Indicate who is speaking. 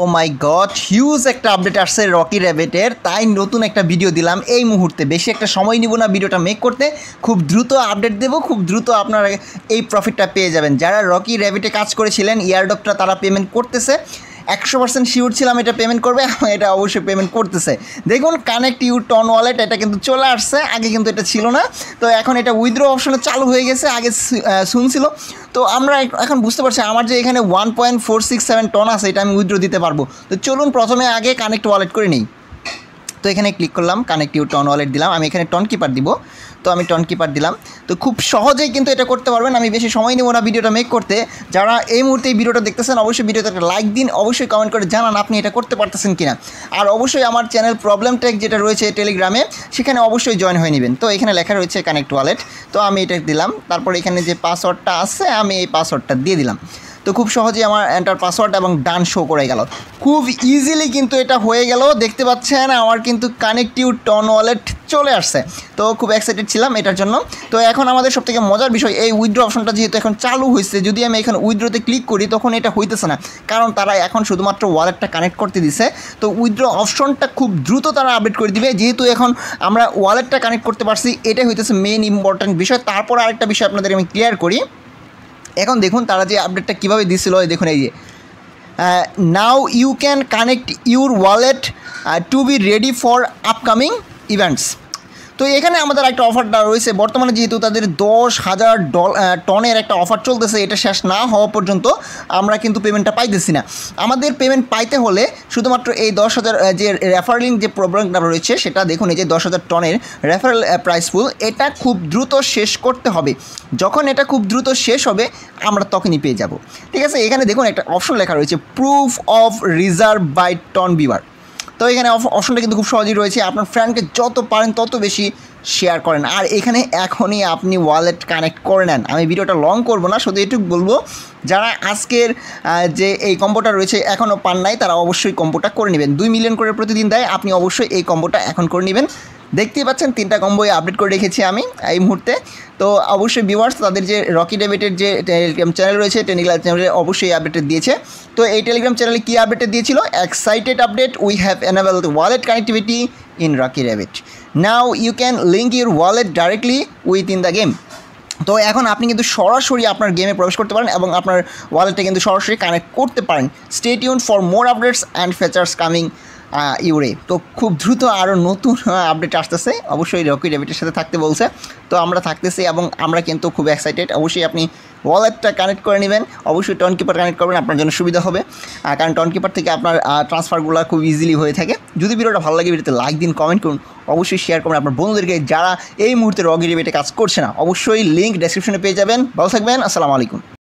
Speaker 1: O my god huge একটা update আসছে Rocky র্যাবেটের তাই নতুন একটা ভিডিও দিলাম এই মুহূর্তে বেশি একটা সময় নিব না ভিডিওটা মেক করতে খুব দ্রুত আপডেট দেব খুব দ্রুত আপনারা এই প্রফিটটা পেয়ে যাবেন যারা রকি র্যাবেটে কাজ করেছিলেন ইয়ারডকটা তারা পেমেন্ট করতেছে একশো পার্সেন্ট শিওর ছিলাম এটা পেমেন্ট করবে এটা অবশ্যই পেমেন্ট করতেছে দেখুন কানেক্ট ইউ টন ওয়ালেট এটা কিন্তু চলে আসছে আগে কিন্তু এটা ছিল না তো এখন এটা উইথড্র অপশনে চালু হয়ে গেছে আগে শুনছিল তো আমরা এখন বুঝতে পারছি আমার যে এখানে one point four six seven ton আছে এটা আমি উইথড্র দিতে পারবো তো চলুন প্রথমে আগে কানেক্ট ওয়ালেট করে নিই তো এখানে ক্লিক করলাম কানেক্টিভ টন ওয়ালেট দিলাম আমি এখানে টন কিপার দিব তো আমি টন কিপার দিলাম তো খুব সহজেই কিন্তু এটা করতে পারবেন আমি বেশি সময় নেব না ভিডিওটা মেক করতে যারা এই মুহূর্তে এই ভিডিওটা দেখতেছেন অবশ্যই ভিডিওতে একটা লাইক দিন অবশ্যই কমেন্ট করে জানান আপনি এটা করতে পারতেছেন কিনা আর অবশ্যই আমার চ্যানেল প্রবলেম টেক যেটা রয়েছে টেলিগ্রামে সেখানে অবশ্যই জয়েন হয়ে নেবেন তো এখানে লেখা রয়েছে কানেক্ট ওয়ালেট তো আমি এটা দিলাম তারপর এখানে যে পাসওয়ার্ডটা আছে আমি এই পাসওয়ার্ডটা দিয়ে দিলাম তো খুব সহজেই আমার এন্টার পাসওয়ার্ড এবং ডান শো করে গেল খুব ইজিলি কিন্তু এটা হয়ে গেল দেখতে পাচ্ছেন আমার কিন্তু কানেকটিউ টন ওয়ালেট চলে আসছে তো খুব এক্সাইটেড ছিলাম এটার জন্য তো এখন আমাদের সবথেকে মজার বিষয় এই উইড্রো অপশনটা যেহেতু এখন চালু হয়েছে যদি আমি এখন উইড্রোতে ক্লিক করি তখন এটা হইতেছে না কারণ তারা এখন শুধুমাত্র ওয়ালেটটা কানেক্ট করতে দিছে তো উইড্রো অপশনটা খুব দ্রুত তারা আপডেট করে দিবে যেহেতু এখন আমরা ওয়ালেটটা কানেক্ট করতে পারছি এটাই হইতেছে মেন ইম্পর্ট্যান্ট বিষয় তারপর আরেকটা বিষয় আপনাদের আমি ক্লিয়ার করি এখন দেখুন তারা যে আপডেটটা কীভাবে দিছিল দেখুন এই যে now you can connect your wallet to be ready for upcoming events তো এখানে আমাদের একটা অফারটা রয়েছে বর্তমানে যেহেতু তাদের দশ হাজার ডল টনের একটা অফার চলতেছে এটা শেষ না হওয়া পর্যন্ত আমরা কিন্তু পেমেন্টটা পাইতেছি না আমাদের পেমেন্ট পাইতে হলে শুধুমাত্র এই দশ হাজার যে রেফারেলিং যে প্রোগ্রামটা রয়েছে সেটা দেখুন এই যে দশ হাজার টনের রেফারেল প্রাইসফুল এটা খুব দ্রুত শেষ করতে হবে যখন এটা খুব দ্রুত শেষ হবে আমরা তখনই পেয়ে যাব ঠিক আছে এখানে দেখুন একটা অপশন লেখা রয়েছে proof of reserve by ton বিভার তো এখানে অপশনটা কিন্তু খুব সহজেই রয়েছে আপনার ফ্রেন্ডকে যত পারেন তত বেশি শেয়ার করেন আর এখানে এখনই আপনি ওয়ালেট কানেক্ট করে নেন আমি ভিডিওটা লং করব না শুধু এটুকু বলবো যারা আজকের যে এই কম্পোটা রয়েছে এখনও পান নাই তারা অবশ্যই কম্পোটা করে নেবেন দুই মিলিয়ন করে প্রতিদিন দেয় আপনি অবশ্যই এই কম্বোটা এখন করে নেবেন দেখতেই পাচ্ছেন তিনটা কম্বই আপডেট করে রেখেছি আমি এই মুহূর্তে তো অবশ্যই ভিউয়ার্স তাদের যে রকি ডেবিটের যে টেলিগ্রাম চ্যানেল রয়েছে টেলিগ্রাম চ্যানেলে অবশ্যই আপডেট দিয়েছে তো এই টেলিগ্রাম চ্যানেলে কী আপডেট দিয়েছিল excited update we have enable wallet connectivity in Rocky Rocky now you can can your wallet directly within the game তো এখন আপনি কিন্তু সরাসরি আপনার গেমে প্রবেশ করতে পারেন এবং আপনার ওয়ালেটে কিন্তু সরাসরি কানেক্ট করতে পারেন স্টেট ইউন for more updates and features coming ইউরে তো খুব দ্রুত আরও নতুন আপডেট আসতেছে অবশ্যই রকি র্যাবিটের সাথে থাকতে বলছে তো আমরা থাকতেছি এবং আমরা কিন্তু খুব এক্সাইটেড অবশ্যই আপনি ওয়ালেটটা কানেক্ট করে নেবেন অবশ্যই টন কিপার কানেক্ট করবেন আপনার জন্য সুবিধা হবে কারণ টন কিপার থেকে আপনার ট্রান্সফারগুলো খুব ইজিলি হয়ে থাকে যদি ভিডিওটা ভালো লাগে ভিডিওতে লাইক দিন কমেন্ট করুন অবশ্যই শেয়ার করবেন আপনার বন্ধুদেরকে যারা এই মুহূর্তে রগি রেবেটে কাজ করছে না অবশ্যই লিঙ্ক ডেসক্রিপশনে পেয়ে যাবেন ভালো থাকবেন আসসালামু আলাইকুম